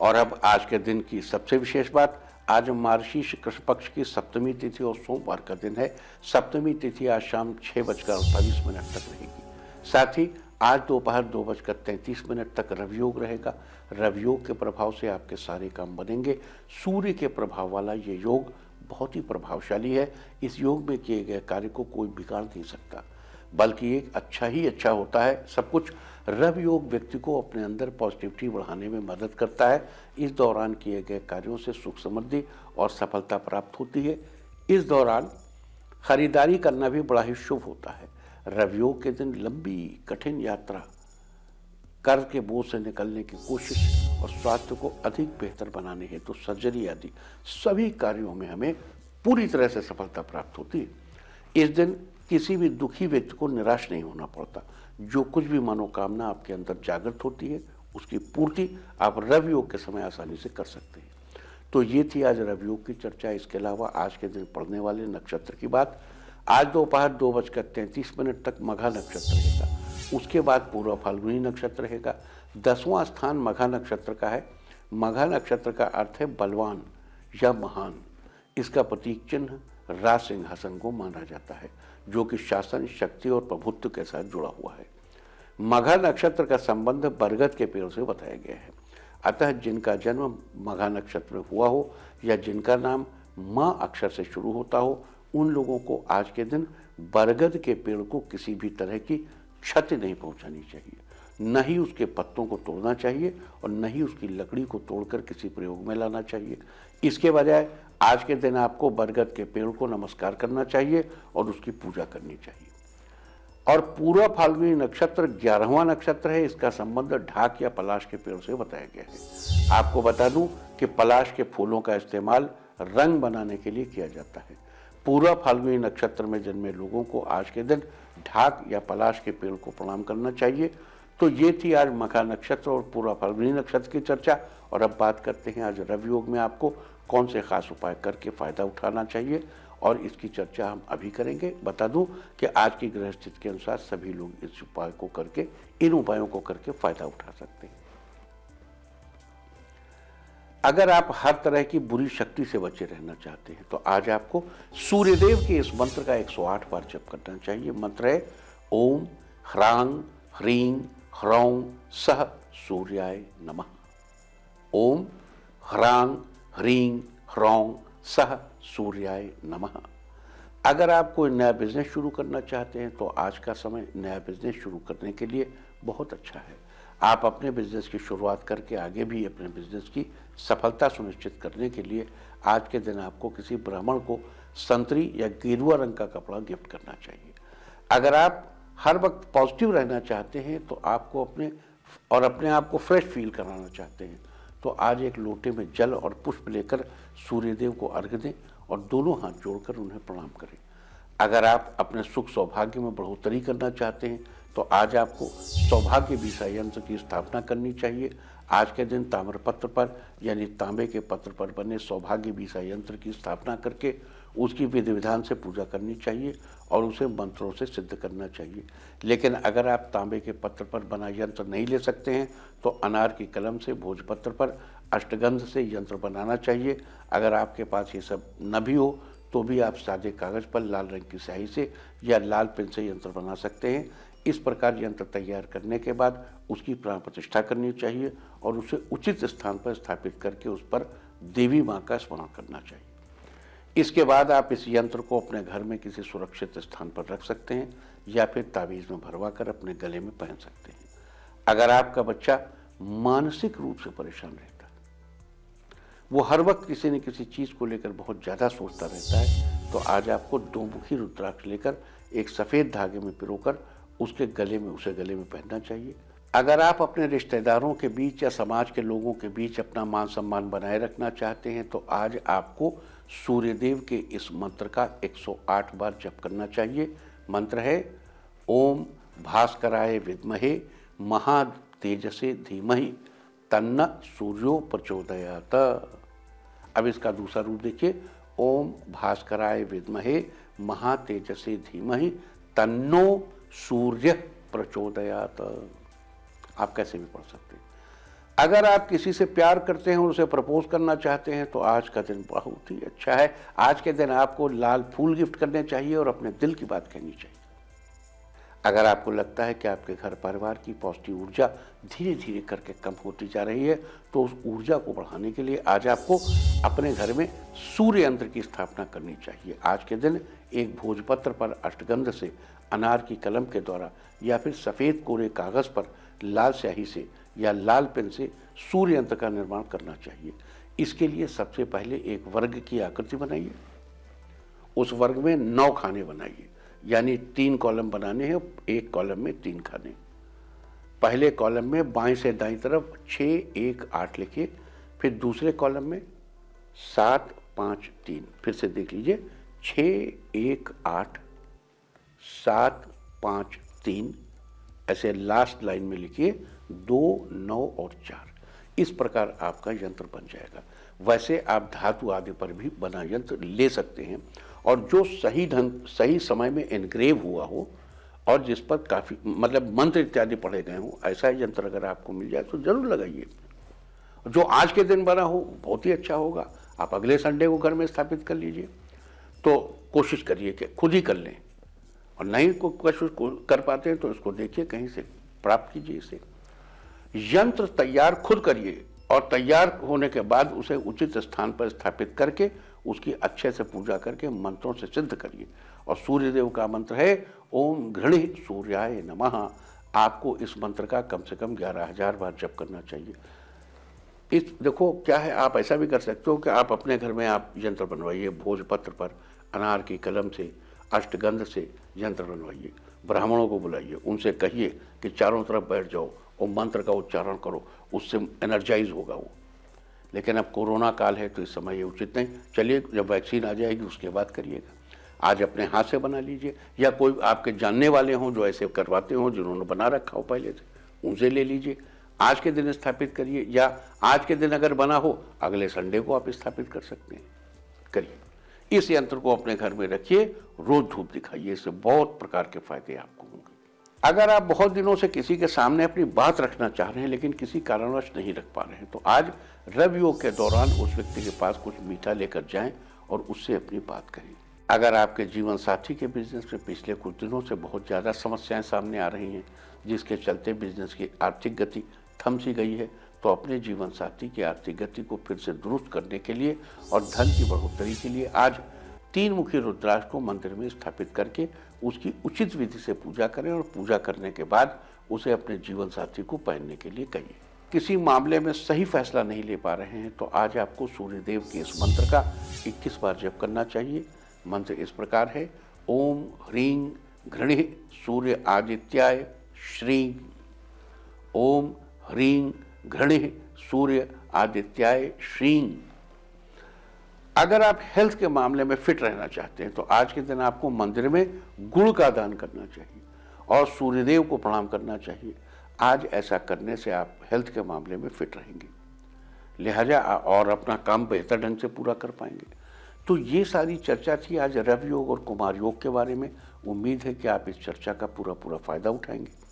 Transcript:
और अब आज के दिन की सबसे विशेष बात आज महर्षि कृष्ण पक्ष की सप्तमी तिथि और सोमवार का दिन है सप्तमी तिथि आज शाम छः बजकर अड़तालीस मिनट तक रहेगी साथ ही आज दोपहर दो, दो बजकर तैंतीस मिनट तक रवियोग रहेगा रवियोग के प्रभाव से आपके सारे काम बनेंगे सूर्य के प्रभाव वाला ये योग बहुत ही प्रभावशाली है इस योग में किए गए कार्य को कोई बिगाड़ नहीं सकता बल्कि एक अच्छा ही अच्छा होता है सब कुछ रवि योग व्यक्ति को अपने अंदर पॉजिटिविटी बढ़ाने में मदद करता है इस दौरान किए गए कार्यों से सुख समृद्धि और सफलता प्राप्त होती है इस दौरान खरीदारी करना भी बड़ा ही शुभ होता है रवियोग के दिन लंबी कठिन यात्रा कर के बोझ से निकलने की कोशिश और स्वास्थ्य को अधिक बेहतर बनाने हेतु तो सर्जरी आदि सभी कार्यों में हमें पूरी तरह से सफलता प्राप्त होती है इस दिन किसी भी दुखी व्यक्ति को निराश नहीं होना पड़ता जो कुछ भी मनोकामना आपके अंदर जागृत होती है उसकी पूर्ति आप रवि योग के समय आसानी से कर सकते हैं तो ये थी आज रवियोग की चर्चा इसके अलावा आज के दिन पढ़ने वाले नक्षत्र की बात आज दोपहर दो, दो बजकर तैंतीस मिनट तक मघा नक्षत्र रहेगा उसके बाद पूर्व फाल्गुनी नक्षत्र रहेगा दसवां स्थान मघा नक्षत्र का है मघा नक्षत्र का अर्थ है बलवान या महान इसका प्रतीक चिन्ह राज सिंहासन को माना जाता है जो कि शासन शक्ति और प्रभुत्व के साथ जुड़ा हुआ है मघा नक्षत्र का संबंध बरगद के पेड़ से बताया गया है अतः जिनका जन्म मघा नक्षत्र में हुआ हो या जिनका नाम माँ अक्षर से शुरू होता हो उन लोगों को आज के दिन बरगद के पेड़ को किसी भी तरह की क्षति नहीं पहुंचानी चाहिए न ही उसके पत्तों को तोड़ना चाहिए और न ही उसकी लकड़ी को तोड़कर किसी प्रयोग में लाना चाहिए इसके बजाय आज के दिन आपको बरगद के पेड़ को नमस्कार करना चाहिए और उसकी पूजा करनी चाहिए और पूरा फाल्गुनी नक्षत्र ग्यारहवा नक्षत्र है इसका संबंध ढाक या पलाश के पेड़ से बताया गया है आपको बता दूं कि पलाश के फूलों का इस्तेमाल रंग बनाने के लिए किया जाता है पूरा फाल्गुनी नक्षत्र में जन्मे लोगों को आज के दिन ढाक या पलाश के पेड़ को प्रणाम करना चाहिए तो ये थी आज मखा नक्षत्र और पूरा फाल्गुनी नक्षत्र की चर्चा और अब बात करते हैं आज रवि योग में आपको कौन से खास उपाय करके फ़ायदा उठाना चाहिए और इसकी चर्चा हम अभी करेंगे बता दूं कि आज की ग्रह स्थिति के अनुसार सभी लोग इस उपाय को करके इन उपायों को करके फ़ायदा उठा सकते हैं अगर आप हर तरह की बुरी शक्ति से बचे रहना चाहते हैं तो आज आपको सूर्यदेव के इस मंत्र का 108 बार जप करना चाहिए मंत्र है ओम ह्रांग ह्रीं ह्रौ सह सूर्याय नमः ओम ह्रांग ह्रीं ह्रौं सह सूर्याय नमः अगर आप कोई नया बिजनेस शुरू करना चाहते हैं तो आज का समय नया बिजनेस शुरू करने के लिए बहुत अच्छा है आप अपने बिजनेस की शुरुआत करके आगे भी अपने बिजनेस की सफलता सुनिश्चित करने के लिए आज के दिन आपको किसी ब्राह्मण को संतरी या गेरुआ रंग का कपड़ा गिफ्ट करना चाहिए अगर आप हर वक्त पॉजिटिव रहना चाहते हैं तो आपको अपने और अपने आप को फ्रेश फील कराना चाहते हैं तो आज एक लोटे में जल और पुष्प लेकर सूर्यदेव को अर्घ दें और दोनों हाथ जोड़कर उन्हें प्रणाम करें अगर आप अपने सुख सौभाग्य में बढ़ोतरी करना चाहते हैं तो आज आपको सौभाग्य विषय यंत्र की स्थापना करनी चाहिए आज के दिन ताम्रपत्र पर यानी तांबे के पत्र पर बने सौभाग्य बीसा यंत्र की स्थापना करके उसकी विधि विधान से पूजा करनी चाहिए और उसे मंत्रों से सिद्ध करना चाहिए लेकिन अगर आप तांबे के पत्र पर बना यंत्र नहीं ले सकते हैं तो अनार की कलम से भोजपत्र पर अष्टगंध से यंत्र बनाना चाहिए अगर आपके पास ये सब न भी हो तो भी आप सादे कागज़ पर लाल रंग की स्याही से या लाल पेन से यंत्र बना सकते हैं इस प्रकार यंत्र तैयार करने के बाद उसकी प्राण प्रतिष्ठा करनी चाहिए और उसे उचित स्थान पर स्थापित करके उस पर देवी माँ का स्मरण करना चाहिए इसके बाद आप इस यंत्र को अपने घर में किसी सुरक्षित स्थान पर रख सकते हैं या फिर तावीज़ में भरवा कर अपने गले में पहन सकते हैं अगर आपका बच्चा मानसिक रूप से परेशान रहता है वो हर वक्त किसी न किसी चीज़ को लेकर बहुत ज़्यादा सोचता रहता है तो आज आपको दो मुखी रुद्राक्ष लेकर एक सफ़ेद धागे में पिरोकर उसके गले में उसे गले में पहनना चाहिए अगर आप अपने रिश्तेदारों के बीच या समाज के लोगों के बीच अपना मान सम्मान बनाए रखना चाहते हैं तो आज आपको सूर्यदेव के इस मंत्र का 108 बार जप करना चाहिए मंत्र है ओम भास्कराय विद्महे महातेजसे धीमहि तन्न सूर्यो प्रचोदयात अब इसका दूसरा रूप देखिए ओम भास्कराय विद्महे महातेजसे धीमहि तन्नो सूर्य प्रचोदयात आप कैसे भी पढ़ सकते हैं अगर आप किसी से प्यार करते हैं और उसे प्रपोज करना चाहते हैं तो आज का दिन बहुत ही अच्छा है आज के दिन आपको लाल फूल गिफ्ट करने चाहिए और अपने दिल की बात कहनी चाहिए अगर आपको लगता है कि आपके घर परिवार की पॉजिटिव ऊर्जा धीरे धीरे करके कम होती जा रही है तो उस ऊर्जा को बढ़ाने के लिए आज आपको अपने घर में सूर्य यंत्र की स्थापना करनी चाहिए आज के दिन एक भोजपत्र पर अष्टगंध से अनार की कलम के द्वारा या फिर सफ़ेद कोरे कागज़ पर लाल स्याही से या लाल पेन से सूर्य यंत्र का निर्माण करना चाहिए इसके लिए सबसे पहले एक वर्ग की आकृति बनाइए उस वर्ग में नौ खाने बनाइए यानी तीन कॉलम बनाने हैं एक कॉलम में तीन खाने पहले कॉलम में बाएं से दाएं तरफ छः एक आठ लिखिए फिर दूसरे कॉलम में सात पाँच तीन फिर से देख लीजिए छ एक आठ सात पाँच तीन ऐसे लास्ट लाइन में लिखिए दो नौ और चार इस प्रकार आपका यंत्र बन जाएगा वैसे आप धातु आदि पर भी बना यंत्र ले सकते हैं और जो सही ढंग सही समय में इनग्रेव हुआ हो और जिस पर काफ़ी मतलब मंत्र इत्यादि पढ़े गए हों ऐसा ही यंत्र अगर आपको मिल जाए तो ज़रूर लगाइए जो आज के दिन बना हो बहुत ही अच्छा होगा आप अगले संडे को घर में स्थापित कर लीजिए तो कोशिश करिए कि खुद ही कर लें और नहीं को कोशिश कर पाते हैं तो इसको देखिए कहीं से प्राप्त कीजिए इसे यंत्र तैयार खुद करिए और तैयार होने के बाद उसे उचित स्थान पर स्थापित करके उसकी अच्छे से पूजा करके मंत्रों से सिद्ध करिए और सूर्यदेव का मंत्र है ओम घृणी सूर्याय नमः आपको इस मंत्र का कम से कम ग्यारह हजार बार जप करना चाहिए इस देखो क्या है आप ऐसा भी कर सकते हो कि आप अपने घर में आप यंत्र बनवाइए भोजपत्र पर अनार की कलम से अष्टगंध से यंत्र बनवाइए ब्राह्मणों को बुलाइए उनसे कहिए कि चारों तरफ बैठ जाओ और मंत्र का उच्चारण करो उससे एनर्जाइज होगा वो लेकिन अब कोरोना काल है तो इस समय ये उचित नहीं चलिए जब वैक्सीन आ जाएगी उसके बाद करिएगा आज अपने हाथ से बना लीजिए या कोई आपके जानने वाले हों जो ऐसे करवाते हों जिन्होंने बना रखा हो पहले से उनसे ले लीजिए आज के दिन स्थापित करिए या आज के दिन अगर बना हो अगले संडे को आप स्थापित कर सकते हैं करिए इस यंत्र को अपने घर में रखिए रोज धूप दिखाइए इससे बहुत प्रकार के फायदे आपको होंगे अगर आप बहुत दिनों से किसी के सामने अपनी बात रखना चाह रहे हैं लेकिन किसी कारणवश नहीं रख पा रहे हैं तो आज रवियोग योग के दौरान उस व्यक्ति के पास कुछ मीठा लेकर जाएं और उससे अपनी बात करें अगर आपके जीवन साथी के बिजनेस में पिछले कुछ दिनों से बहुत ज़्यादा समस्याएं सामने आ रही हैं जिसके चलते बिजनेस की आर्थिक गति थम सी गई है तो अपने जीवन साथी की आर्थिक गति को फिर से दुरुस्त करने के लिए और धन की बढ़ोतरी के लिए आज तीन मुखी रुद्राक्ष को मंदिर में स्थापित करके उसकी उचित विधि से पूजा करें और पूजा करने के बाद उसे अपने जीवन साथी को पहनने के लिए कहिए किसी मामले में सही फैसला नहीं ले पा रहे हैं तो आज आपको सूर्यदेव के इस मंत्र का 21 बार जप करना चाहिए मंत्र इस प्रकार है ओम ह्रीं घृणी सूर्य आदित्याय श्री ओम ह्रीं घृणी सूर्य आदित्याय श्रीं अगर आप हेल्थ के मामले में फिट रहना चाहते हैं तो आज के दिन आपको मंदिर में गुड़ का दान करना चाहिए और सूर्यदेव को प्रणाम करना चाहिए आज ऐसा करने से आप हेल्थ के मामले में फिट रहेंगे लिहाजा और अपना काम बेहतर ढंग से पूरा कर पाएंगे तो ये सारी चर्चा थी आज रवि योग और कुमार योग के बारे में उम्मीद है कि आप इस चर्चा का पूरा पूरा फ़ायदा उठाएंगे